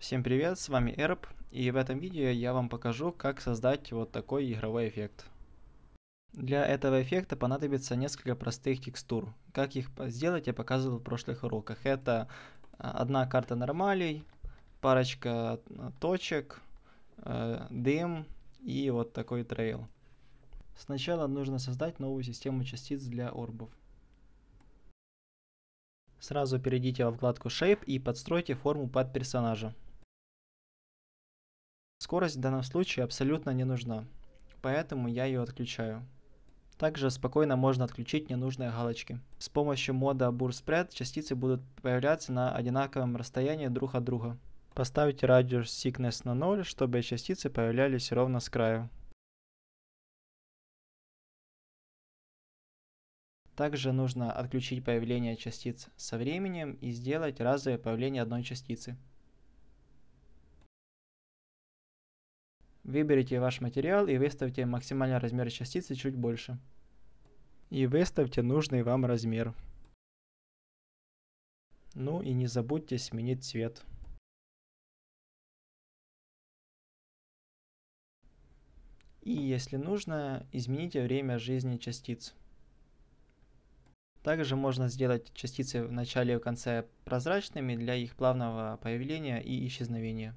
Всем привет, с вами Эрб, и в этом видео я вам покажу, как создать вот такой игровой эффект. Для этого эффекта понадобится несколько простых текстур. Как их сделать, я показывал в прошлых уроках. Это а, одна карта нормалей, парочка а, точек, э, дым и вот такой трейл. Сначала нужно создать новую систему частиц для орбов. Сразу перейдите во вкладку Shape и подстройте форму под персонажа. Скорость в данном случае абсолютно не нужна, поэтому я ее отключаю. Также спокойно можно отключить ненужные галочки. С помощью мода Burr Spread частицы будут появляться на одинаковом расстоянии друг от друга. Поставить радиус Sickness на 0, чтобы частицы появлялись ровно с краю. Также нужно отключить появление частиц со временем и сделать разовое появление одной частицы. Выберите ваш материал и выставьте максимальный размер частицы чуть больше. И выставьте нужный вам размер. Ну и не забудьте сменить цвет. И если нужно, измените время жизни частиц. Также можно сделать частицы в начале и в конце прозрачными для их плавного появления и исчезновения.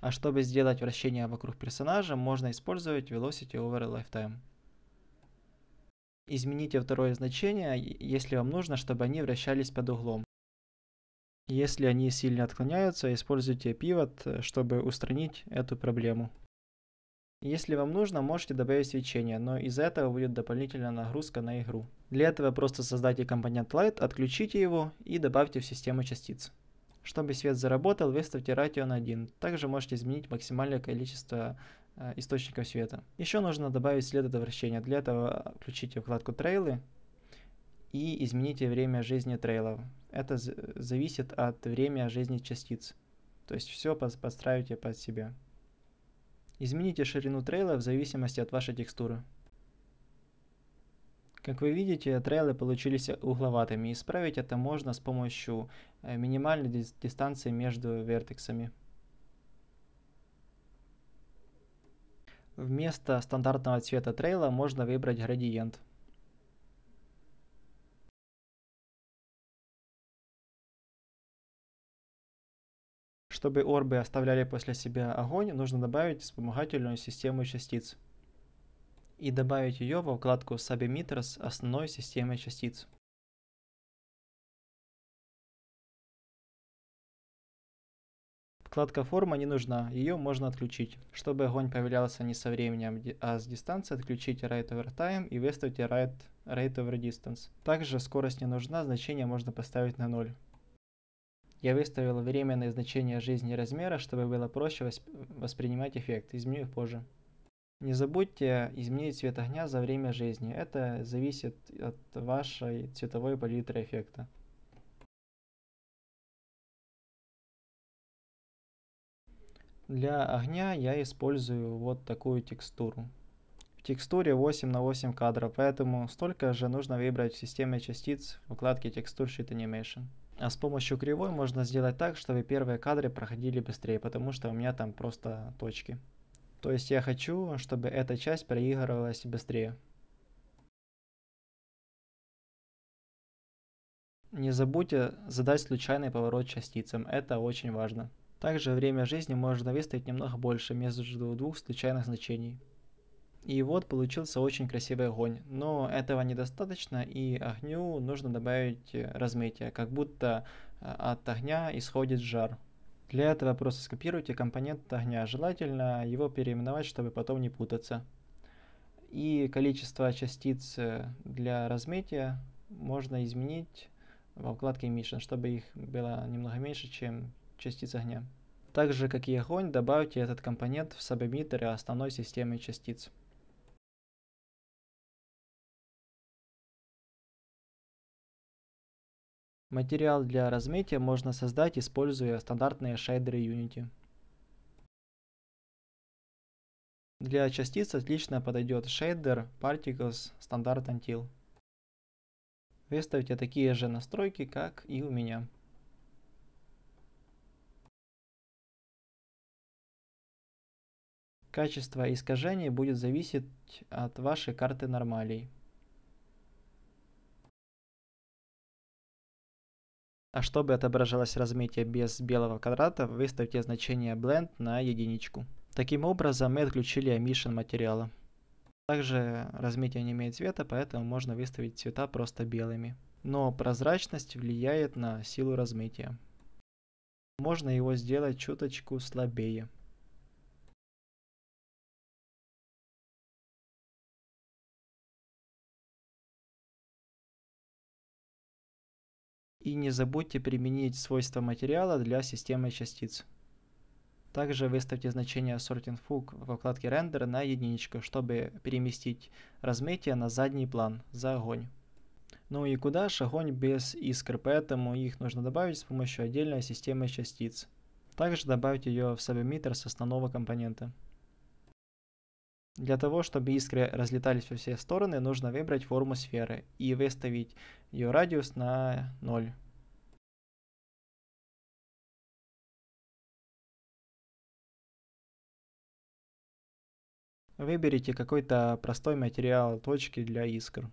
А чтобы сделать вращение вокруг персонажа, можно использовать Velocity Over Lifetime. Измените второе значение, если вам нужно, чтобы они вращались под углом. Если они сильно отклоняются, используйте Pivot, э, чтобы устранить эту проблему. Если вам нужно, можете добавить свечение, но из-за этого будет дополнительная нагрузка на игру. Для этого просто создайте компонент Light, отключите его и добавьте в систему частиц. Чтобы свет заработал, выставьте Ration 1. Также можете изменить максимальное количество э, источников света. Еще нужно добавить след от вращения. Для этого включите вкладку трейлы и измените время жизни трейлов. Это зависит от времени жизни частиц. То есть все подстраивайте под себя. Измените ширину трейла в зависимости от вашей текстуры. Как вы видите, трейлы получились угловатыми. Исправить это можно с помощью э, минимальной дистанции между вертексами. Вместо стандартного цвета трейла можно выбрать градиент. Чтобы орбы оставляли после себя огонь, нужно добавить вспомогательную систему частиц и добавить ее во вкладку Subemitter основной системой частиц. Вкладка форма не нужна, ее можно отключить. Чтобы огонь появлялся не со временем, а с дистанции, отключите Rate over Time и выставьте Rate, rate over Distance. Также скорость не нужна, значение можно поставить на 0. Я выставил временное значение жизни и размера, чтобы было проще воспринимать эффект. Изменю их позже. Не забудьте изменить цвет огня за время жизни. Это зависит от вашей цветовой палитры эффекта. Для огня я использую вот такую текстуру. В текстуре 8 на 8 кадров, поэтому столько же нужно выбрать в системе частиц в вкладке Texture Sheet Animation. А с помощью кривой можно сделать так, чтобы первые кадры проходили быстрее, потому что у меня там просто точки. То есть я хочу, чтобы эта часть проигрывалась быстрее. Не забудьте задать случайный поворот частицам, это очень важно. Также время жизни можно выставить немного больше между двух случайных значений. И вот получился очень красивый огонь, но этого недостаточно и огню нужно добавить размытие, как будто э, от огня исходит жар. Для этого просто скопируйте компонент огня, желательно его переименовать, чтобы потом не путаться. И количество частиц э, для размытия можно изменить во вкладке Emission, чтобы их было немного меньше, чем частиц огня. Так же, как и огонь, добавьте этот компонент в сабэмитер основной системы частиц. Материал для разметия можно создать, используя стандартные шейдеры Unity. Для частиц отлично подойдет шейдер Particles Standard Until. Выставьте такие же настройки, как и у меня. Качество искажений будет зависеть от вашей карты нормалей. А чтобы отображалось размытие без белого квадрата, выставьте значение Blend на единичку. Таким образом мы отключили Emission материала. Также размытие не имеет цвета, поэтому можно выставить цвета просто белыми. Но прозрачность влияет на силу размытия. Можно его сделать чуточку слабее. и не забудьте применить свойства материала для системы частиц. Также выставьте значение Sorting Fug в вкладке Render на единичку, чтобы переместить размытие на задний план, за огонь. Ну и куда же огонь без искр, поэтому их нужно добавить с помощью отдельной системы частиц. Также добавьте ее в Submitter с основного компонента. Для того, чтобы искры разлетались во все стороны, нужно выбрать форму сферы и выставить ее радиус на 0. Выберите какой-то простой материал точки для искр.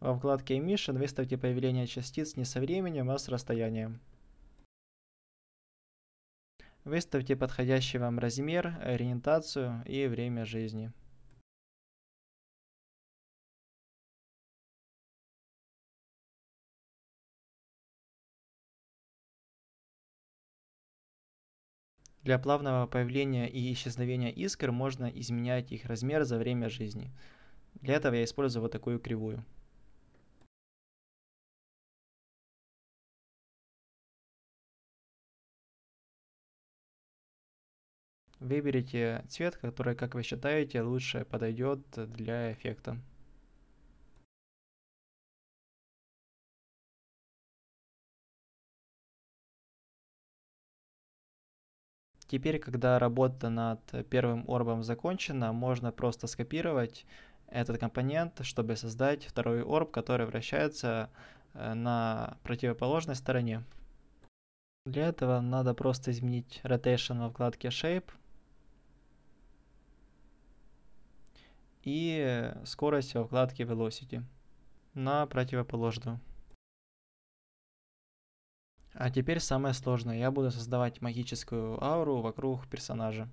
Во вкладке Emission выставьте появление частиц не со временем, а с расстоянием. Выставьте подходящий вам размер, ориентацию и время жизни. Для плавного появления и исчезновения искр можно изменять их размер за время жизни. Для этого я использую вот такую кривую. Выберите цвет, который, как вы считаете, лучше подойдет для эффекта. Теперь, когда работа над первым орбом закончена, можно просто скопировать этот компонент, чтобы создать второй орб, который вращается э, на противоположной стороне. Для этого надо просто изменить Rotation во вкладке Shape, и скорость во вкладке Velocity на противоположную. А теперь самое сложное. Я буду создавать магическую ауру вокруг персонажа.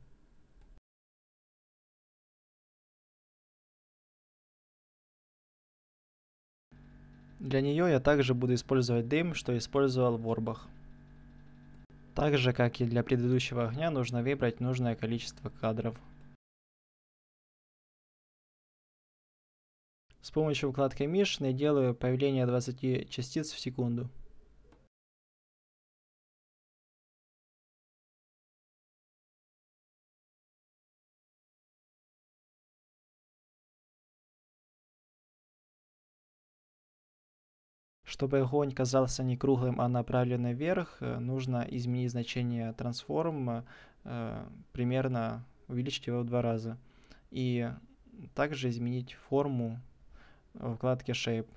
Для нее я также буду использовать дым, что использовал в орбах. Так же, как и для предыдущего огня, нужно выбрать нужное количество кадров. С помощью вкладки Mesh делаю появление 20 частиц в секунду. Чтобы огонь казался не круглым, а направленным вверх, э, нужно изменить значение трансформ, э, примерно увеличить его в два раза. И также изменить форму во вкладке Shape.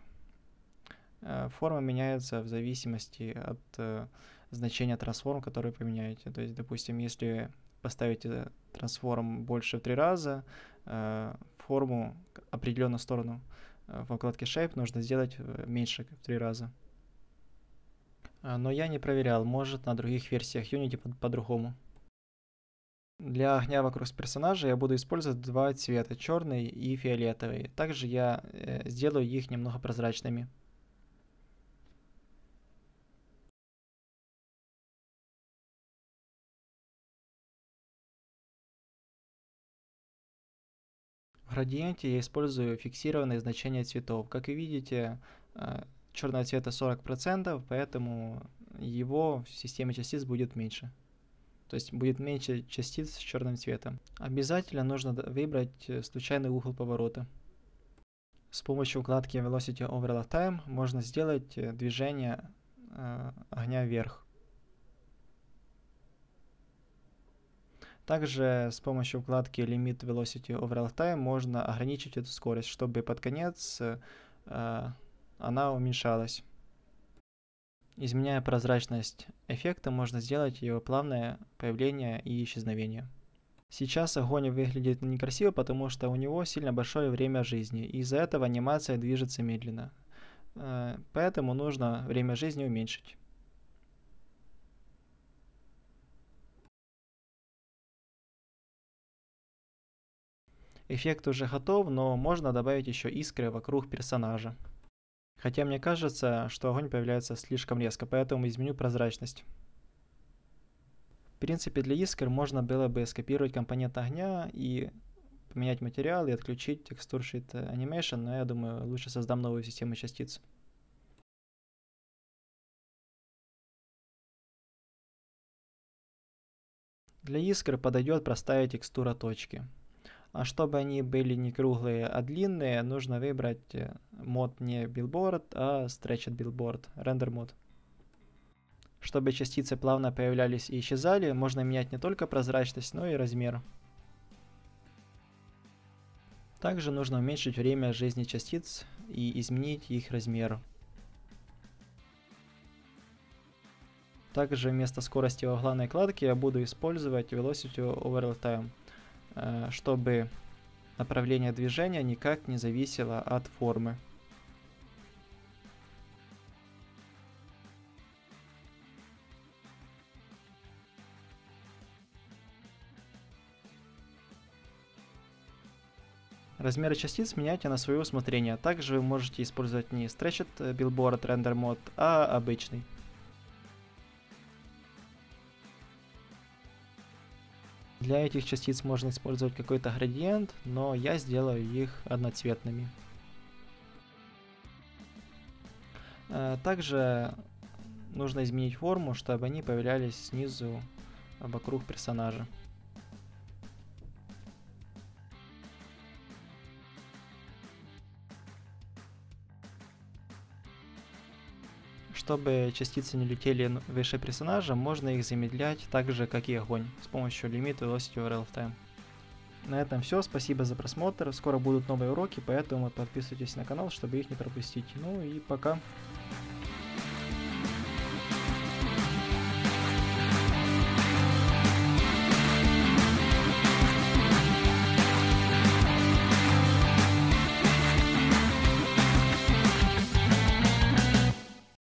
Э, форма меняется в зависимости от э, значения трансформ, которые поменяете. То есть, допустим, если поставите трансформ больше в три раза, э, форму определенную сторону во вкладке Shape нужно сделать меньше в три раза. Но я не проверял, может на других версиях Unity по-другому. По, по для огня вокруг персонажа я буду использовать два цвета, черный и фиолетовый. Также я э, сделаю их немного прозрачными. В градиенте я использую фиксированные значения цветов. Как и видите, э, черного цвета 40%, поэтому его в системе частиц будет меньше то есть будет меньше частиц с черным цветом. Обязательно нужно выбрать э, случайный угол поворота. С помощью укладки Velocity Overlap Time можно сделать э, движение э, огня вверх. Также с помощью укладки Limit Velocity Overall Time можно ограничить эту скорость, чтобы под конец э, э она уменьшалась. Изменяя прозрачность эффекта, можно сделать его плавное появление и исчезновение. Сейчас огонь выглядит некрасиво, потому что у него сильно большое время жизни, и из-за этого анимация движется медленно. Э, поэтому нужно время жизни уменьшить. Эффект уже готов, но можно добавить еще искры вокруг персонажа. Хотя мне кажется, что огонь появляется слишком резко, поэтому изменю прозрачность. В принципе, для искр можно было бы скопировать компонент огня и поменять материал и отключить текстуршит Sheet но я думаю, лучше создам новую систему частиц. Для искр подойдет простая текстура точки. А чтобы они были не круглые, а длинные, нужно выбрать э, мод не Billboard, а Stretched Billboard, Render мод. Чтобы частицы плавно появлялись и исчезали, можно менять не только прозрачность, но и размер. Также нужно уменьшить время жизни частиц и изменить их размер. Также вместо скорости во главной кладке я буду использовать Velocity Overall Time. Э, чтобы направление движения никак не зависело от формы. Размеры частиц меняйте на свое усмотрение. Также вы можете использовать не Stretched э, Billboard Render Mode, а обычный. Для этих частиц можно использовать какой-то градиент, но я сделаю их одноцветными. А, также нужно изменить форму, чтобы они появлялись снизу вокруг персонажа. Чтобы частицы не летели выше персонажа, можно их замедлять так же, как и огонь, с помощью Limit Velocity real Time. На этом все, спасибо за просмотр, скоро будут новые уроки, поэтому подписывайтесь на канал, чтобы их не пропустить. Ну и пока!